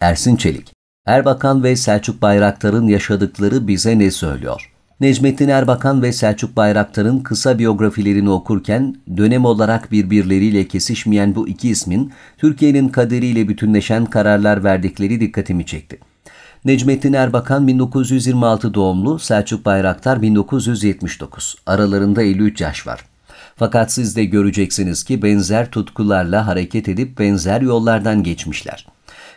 Ersin Çelik, Erbakan ve Selçuk Bayraktar'ın yaşadıkları bize ne söylüyor? Necmettin Erbakan ve Selçuk Bayraktar'ın kısa biyografilerini okurken dönem olarak birbirleriyle kesişmeyen bu iki ismin Türkiye'nin kaderiyle bütünleşen kararlar verdikleri dikkatimi çekti. Necmettin Erbakan 1926 doğumlu, Selçuk Bayraktar 1979. Aralarında 53 yaş var. Fakat siz de göreceksiniz ki benzer tutkularla hareket edip benzer yollardan geçmişler.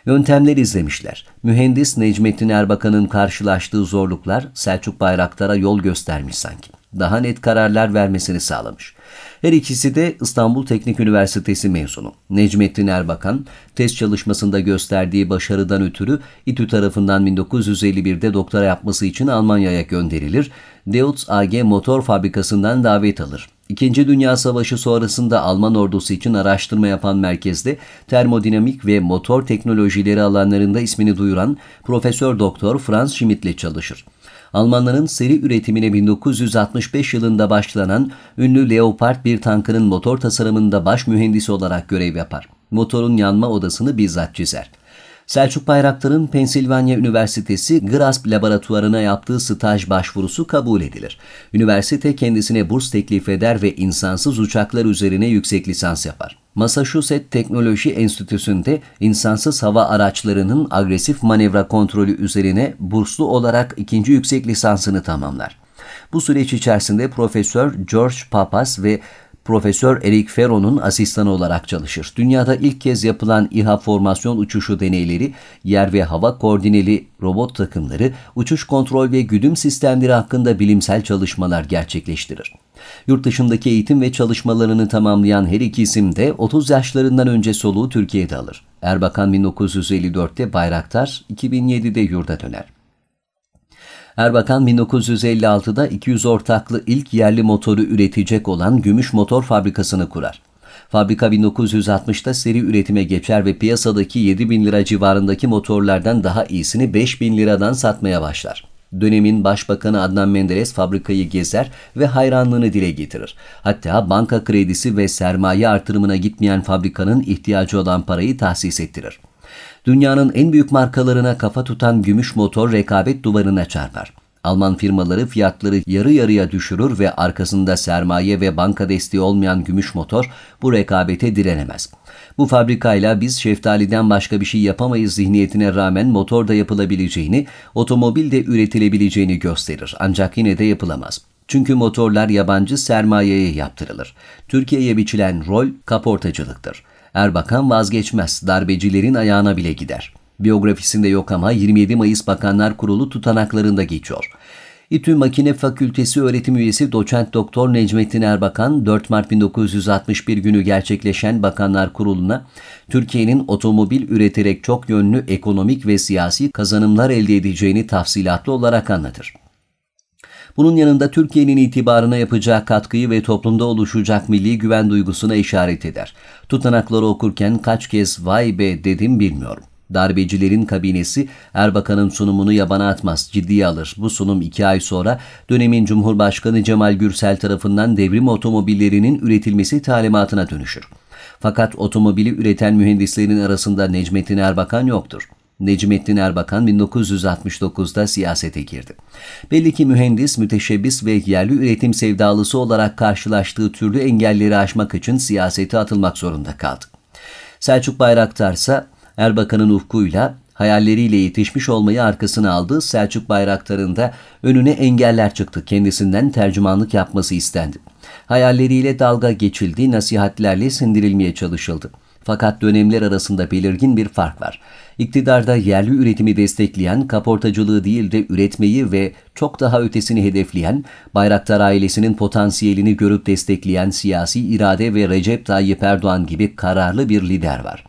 Yöntemler izlemişler. Mühendis Necmettin Erbakan'ın karşılaştığı zorluklar Selçuk Bayraktar'a yol göstermiş sanki. Daha net kararlar vermesini sağlamış. Her ikisi de İstanbul Teknik Üniversitesi mezunu. Necmettin Erbakan, test çalışmasında gösterdiği başarıdan ötürü İTÜ tarafından 1951'de doktora yapması için Almanya'ya gönderilir. Deutz AG motor fabrikasından davet alır. İkinci Dünya Savaşı sonrasında Alman ordusu için araştırma yapan merkezde termodinamik ve motor teknolojileri alanlarında ismini duyuran Profesör Doktor Franz Schmidt ile çalışır. Almanların seri üretimine 1965 yılında başlanan ünlü Leopard bir tankının motor tasarımında baş mühendisi olarak görev yapar. Motorun yanma odasını bizzat çizer. Selçuk Bayraktar'ın Pensilvanya Üniversitesi GRASP laboratuvarına yaptığı staj başvurusu kabul edilir. Üniversite kendisine burs teklif eder ve insansız uçaklar üzerine yüksek lisans yapar. Massachusetts Teknoloji Enstitüsü'nde insansız hava araçlarının agresif manevra kontrolü üzerine burslu olarak ikinci yüksek lisansını tamamlar. Bu süreç içerisinde Profesör George Papas ve Profesör Eric Ferro'nun asistanı olarak çalışır. Dünyada ilk kez yapılan İHA formasyon uçuşu deneyleri, yer ve hava koordineli robot takımları, uçuş kontrol ve güdüm sistemleri hakkında bilimsel çalışmalar gerçekleştirir. Yurt dışındaki eğitim ve çalışmalarını tamamlayan her iki isim de 30 yaşlarından önce soluğu Türkiye'de alır. Erbakan 1954'te Bayraktar, 2007'de yurda döner. Erbakan 1956'da 200 ortaklı ilk yerli motoru üretecek olan Gümüş Motor Fabrikası'nı kurar. Fabrika 1960'ta seri üretime geçer ve piyasadaki 7 bin lira civarındaki motorlardan daha iyisini 5 bin liradan satmaya başlar. Dönemin Başbakanı Adnan Menderes fabrikayı gezer ve hayranlığını dile getirir. Hatta banka kredisi ve sermaye artırımına gitmeyen fabrikanın ihtiyacı olan parayı tahsis ettirir. Dünyanın en büyük markalarına kafa tutan gümüş motor rekabet duvarına çarpar. Alman firmaları fiyatları yarı yarıya düşürür ve arkasında sermaye ve banka desteği olmayan gümüş motor bu rekabete direnemez. Bu fabrikayla biz şeftaliden başka bir şey yapamayız zihniyetine rağmen motor da yapılabileceğini, otomobil de üretilebileceğini gösterir. Ancak yine de yapılamaz. Çünkü motorlar yabancı sermayeye yaptırılır. Türkiye'ye biçilen rol kaportacılıktır. Erbakan vazgeçmez, darbecilerin ayağına bile gider.'' Biyografisinde yok ama 27 Mayıs Bakanlar Kurulu tutanaklarında geçiyor. İTÜ Makine Fakültesi öğretim üyesi doçent doktor Necmettin Erbakan 4 Mart 1961 günü gerçekleşen Bakanlar Kurulu'na Türkiye'nin otomobil üreterek çok yönlü ekonomik ve siyasi kazanımlar elde edeceğini tafsilatlı olarak anlatır. Bunun yanında Türkiye'nin itibarına yapacağı katkıyı ve toplumda oluşacak milli güven duygusuna işaret eder. Tutanakları okurken kaç kez vay be dedim bilmiyorum. Darbecilerin kabinesi Erbakan'ın sunumunu yabana atmaz, ciddiye alır. Bu sunum iki ay sonra dönemin Cumhurbaşkanı Cemal Gürsel tarafından devrim otomobillerinin üretilmesi talimatına dönüşür. Fakat otomobili üreten mühendislerin arasında Necmettin Erbakan yoktur. Necmettin Erbakan 1969'da siyasete girdi. Belli ki mühendis, müteşebbis ve yerli üretim sevdalısı olarak karşılaştığı türlü engelleri aşmak için siyasete atılmak zorunda kaldı. Selçuk Bayraktar ise Erbakan'ın ufkuyla, hayalleriyle yetişmiş olmayı arkasına aldığı Selçuk Bayraktar'ın da önüne engeller çıktı. Kendisinden tercümanlık yapması istendi. Hayalleriyle dalga geçildi, nasihatlerle sindirilmeye çalışıldı. Fakat dönemler arasında belirgin bir fark var. İktidarda yerli üretimi destekleyen, kaportacılığı değil de üretmeyi ve çok daha ötesini hedefleyen, Bayraktar ailesinin potansiyelini görüp destekleyen siyasi irade ve Recep Tayyip Erdoğan gibi kararlı bir lider var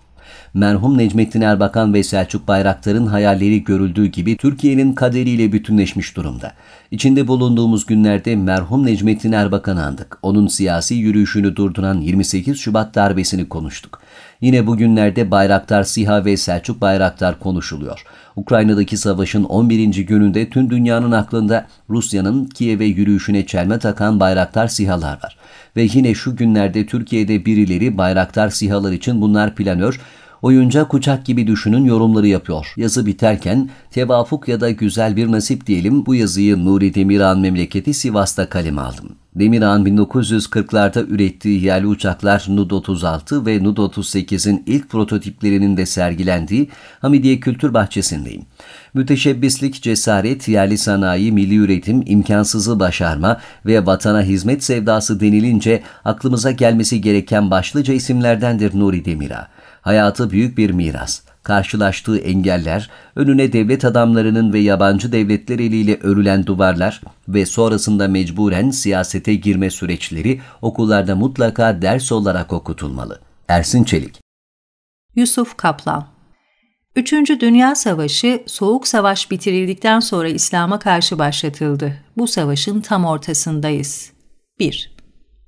merhum Necmettin Erbakan ve Selçuk Bayraktar'ın hayalleri görüldüğü gibi Türkiye'nin kaderiyle bütünleşmiş durumda. İçinde bulunduğumuz günlerde merhum Necmettin Erbakan'ı andık. Onun siyasi yürüyüşünü durduran 28 Şubat darbesini konuştuk. Yine bugünlerde Bayraktar Siha ve Selçuk Bayraktar konuşuluyor. Ukrayna'daki savaşın 11. gününde tüm dünyanın aklında Rusya'nın Kiev'e yürüyüşüne çelme takan Bayraktar Sihalar var. Ve yine şu günlerde Türkiye'de birileri Bayraktar Sihalar için bunlar planör, oyuncak uçak gibi düşünün yorumları yapıyor. Yazı biterken tevafuk ya da güzel bir nasip diyelim bu yazıyı Nuri Demirhan memleketi Sivas'ta kaleme aldım. Demirhan 1940'larda ürettiği yerli uçaklar Nud-36 ve Nud-38'in ilk prototiplerinin de sergilendiği Hamidiye Kültür Bahçesi'ndeyim. Müteşebbislik, cesaret, yerli sanayi, milli üretim, imkansızı başarma ve vatana hizmet sevdası denilince aklımıza gelmesi gereken başlıca isimlerdendir Nuri Demirhan hayatı büyük bir miras. Karşılaştığı engeller, önüne devlet adamlarının ve yabancı devletler eliyle örülen duvarlar ve sonrasında mecburen siyasete girme süreçleri okullarda mutlaka ders olarak okutulmalı. Ersin Çelik Yusuf Kaplan Üçüncü Dünya Savaşı, Soğuk Savaş bitirildikten sonra İslam'a karşı başlatıldı. Bu savaşın tam ortasındayız. 1.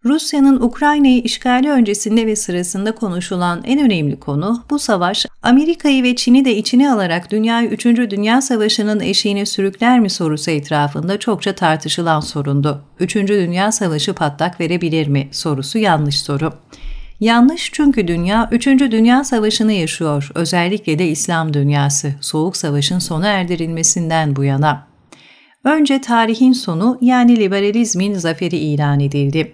Rusya'nın Ukrayna'yı işgali öncesinde ve sırasında konuşulan en önemli konu bu savaş Amerika'yı ve Çin'i de içine alarak dünyayı 3. Dünya Savaşı'nın eşiğine sürükler mi sorusu etrafında çokça tartışılan sorundu. 3. Dünya Savaşı patlak verebilir mi sorusu yanlış soru. Yanlış çünkü dünya 3. Dünya Savaşı'nı yaşıyor. Özellikle de İslam dünyası. Soğuk Savaş'ın sona erdirilmesinden bu yana. Önce tarihin sonu yani liberalizmin zaferi ilan edildi.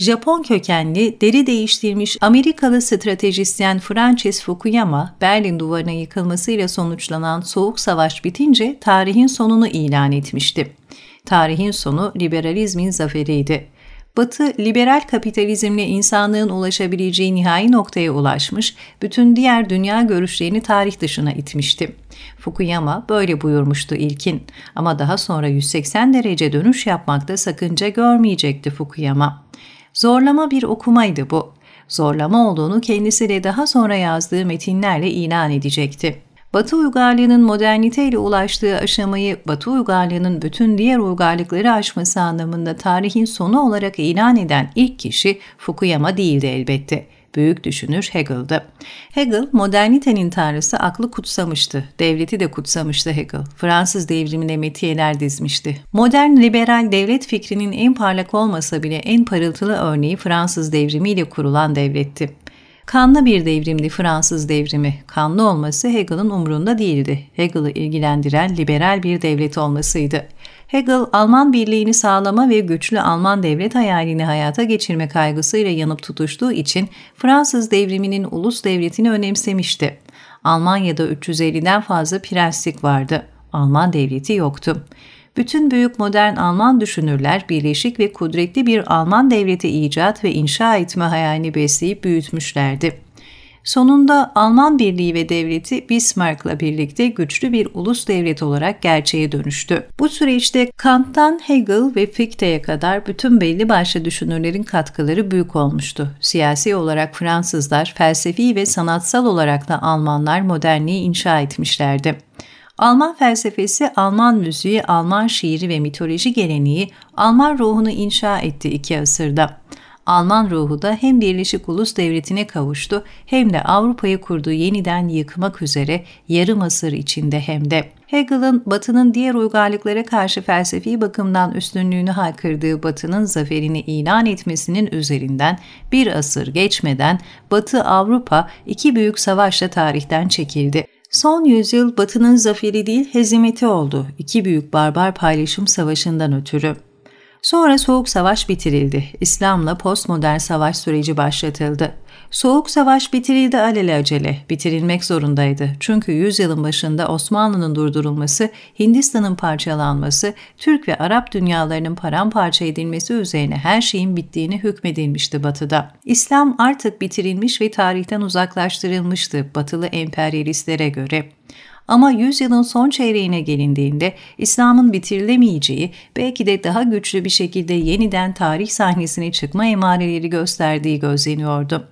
Japon kökenli, deri değiştirmiş Amerikalı stratejisyen Francis Fukuyama, Berlin duvarının yıkılmasıyla sonuçlanan Soğuk Savaş bitince tarihin sonunu ilan etmişti. Tarihin sonu liberalizmin zaferiydi. Batı, liberal kapitalizmle insanlığın ulaşabileceği nihai noktaya ulaşmış, bütün diğer dünya görüşlerini tarih dışına itmişti. Fukuyama böyle buyurmuştu ilkin ama daha sonra 180 derece dönüş yapmakta sakınca görmeyecekti Fukuyama. Zorlama bir okumaydı bu. Zorlama olduğunu kendisi daha sonra yazdığı metinlerle ilan edecekti. Batı uygarlığının moderniteyle ulaştığı aşamayı Batı uygarlığının bütün diğer uygarlıkları aşması anlamında tarihin sonu olarak ilan eden ilk kişi Fukuyama değildi elbette büyük düşünür Hegel'dı. Hegel, modernitenin tanrısı aklı kutsamıştı, devleti de kutsamıştı Hegel. Fransız devrimine metiyeler dizmişti. Modern liberal devlet fikrinin en parlak olmasa bile en parıltılı örneği Fransız devrimiyle kurulan devletti. Kanlı bir devrimdi Fransız devrimi. Kanlı olması Hegel'in umrunda değildi. Hegel'ı ilgilendiren liberal bir devlet olmasıydı. Hegel, Alman birliğini sağlama ve güçlü Alman devlet hayalini hayata geçirme kaygısıyla yanıp tutuştuğu için Fransız devriminin ulus devletini önemsemişti. Almanya'da 350'den fazla prenslik vardı. Alman devleti yoktu. Bütün büyük modern Alman düşünürler birleşik ve kudretli bir Alman devleti icat ve inşa etme hayalini besleyip büyütmüşlerdi. Sonunda Alman Birliği ve devleti Bismarck'la birlikte güçlü bir ulus devlet olarak gerçeğe dönüştü. Bu süreçte Kant'tan Hegel ve Fichte'ye kadar bütün belli başlı düşünürlerin katkıları büyük olmuştu. Siyasi olarak Fransızlar, felsefi ve sanatsal olarak da Almanlar modernliği inşa etmişlerdi. Alman felsefesi, Alman müziği, Alman şiiri ve mitoloji geleneği Alman ruhunu inşa etti iki asırda. Alman ruhu da hem Birleşik Ulus Devleti'ne kavuştu hem de Avrupa'yı kurduğu yeniden yıkmak üzere yarım asır içinde hem de. Hegel'in Batı'nın diğer uygarlıklara karşı felsefi bakımdan üstünlüğünü haykırdığı Batı'nın zaferini ilan etmesinin üzerinden bir asır geçmeden Batı Avrupa iki büyük savaşla tarihten çekildi. Son yüzyıl Batı'nın zaferi değil hezimeti oldu iki büyük barbar paylaşım savaşından ötürü. Sonra Soğuk Savaş bitirildi. İslam'la postmodern savaş süreci başlatıldı. Soğuk Savaş bitirildi alelacele, bitirilmek zorundaydı. Çünkü yüzyılın başında Osmanlı'nın durdurulması, Hindistan'ın parçalanması, Türk ve Arap dünyalarının paramparça edilmesi üzerine her şeyin bittiğini hükmedilmişti Batı'da. İslam artık bitirilmiş ve tarihten uzaklaştırılmıştı Batılı emperyalistlere göre. Ama yüzyılın son çeyreğine gelindiğinde İslam'ın bitirilemeyeceği, belki de daha güçlü bir şekilde yeniden tarih sahnesine çıkma emareleri gösterdiği gözleniyordu.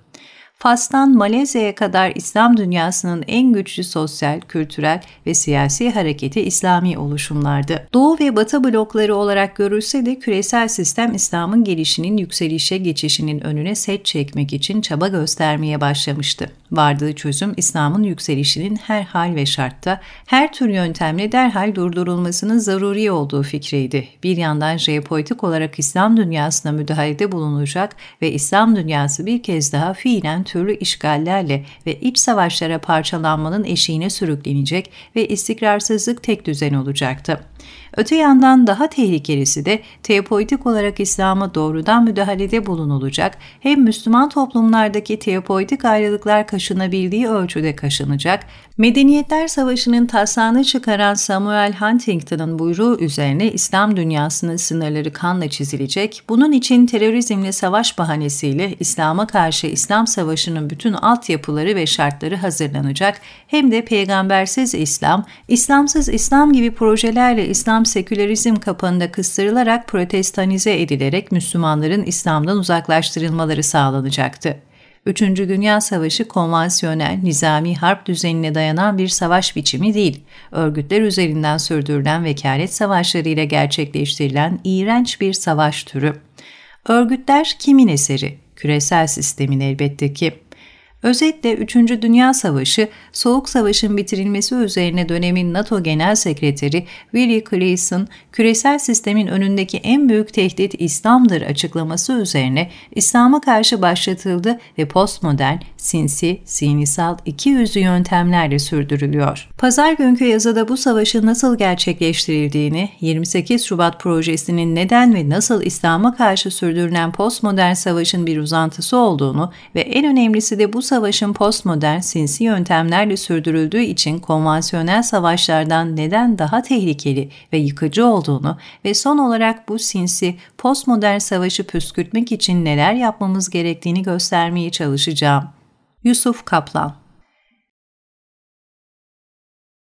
Fas'tan Malezya'ya kadar İslam dünyasının en güçlü sosyal, kültürel ve siyasi hareketi İslami oluşumlardı. Doğu ve Batı blokları olarak görülse de küresel sistem İslam'ın gelişinin yükselişe geçişinin önüne set çekmek için çaba göstermeye başlamıştı. Vardığı çözüm İslam'ın yükselişinin her hal ve şartta, her tür yöntemle derhal durdurulmasının zaruri olduğu fikriydi. Bir yandan jeopolitik olarak İslam dünyasına müdahalede bulunacak ve İslam dünyası bir kez daha fiilen türlü işgallerle ve iç savaşlara parçalanmanın eşiğine sürüklenecek ve istikrarsızlık tek düzen olacaktı. Öte yandan daha tehlikelisi de teopoetik olarak İslam'a doğrudan müdahalede bulunulacak, hem Müslüman toplumlardaki teopoetik ayrılıklar kaşınabildiği ölçüde kaşınacak, Medeniyetler Savaşı'nın taslağını çıkaran Samuel Huntington'ın buyruğu üzerine İslam dünyasının sınırları kanla çizilecek, bunun için terörizmle savaş bahanesiyle İslam'a karşı İslam Savaşı'nın bütün altyapıları ve şartları hazırlanacak, hem de peygambersiz İslam, İslamsız İslam gibi projelerle İslam sekülerizm kapanına kıstırılarak protestanize edilerek Müslümanların İslam'dan uzaklaştırılmaları sağlanacaktı. Üçüncü Dünya Savaşı konvansiyonel, nizami harp düzenine dayanan bir savaş biçimi değil, örgütler üzerinden sürdürülen vekalet savaşları ile gerçekleştirilen iğrenç bir savaş türü. Örgütler kimin eseri? Küresel sistemin elbette ki. Özetle 3. Dünya Savaşı, Soğuk Savaş'ın bitirilmesi üzerine dönemin NATO Genel Sekreteri Willy Clayson, küresel sistemin önündeki en büyük tehdit İslam'dır açıklaması üzerine İslam'a karşı başlatıldı ve postmodern, sinsi, sinisal, iki yüzlü yöntemlerle sürdürülüyor. Pazar günkü yazıda bu savaşın nasıl gerçekleştirildiğini, 28 Şubat projesinin neden ve nasıl İslam'a karşı sürdürülen postmodern savaşın bir uzantısı olduğunu ve en önemlisi de bu savaşın postmodern sinsi yöntemlerle sürdürüldüğü için konvansiyonel savaşlardan neden daha tehlikeli ve yıkıcı olduğunu ve son olarak bu sinsi postmodern savaşı püskürtmek için neler yapmamız gerektiğini göstermeye çalışacağım. Yusuf Kaplan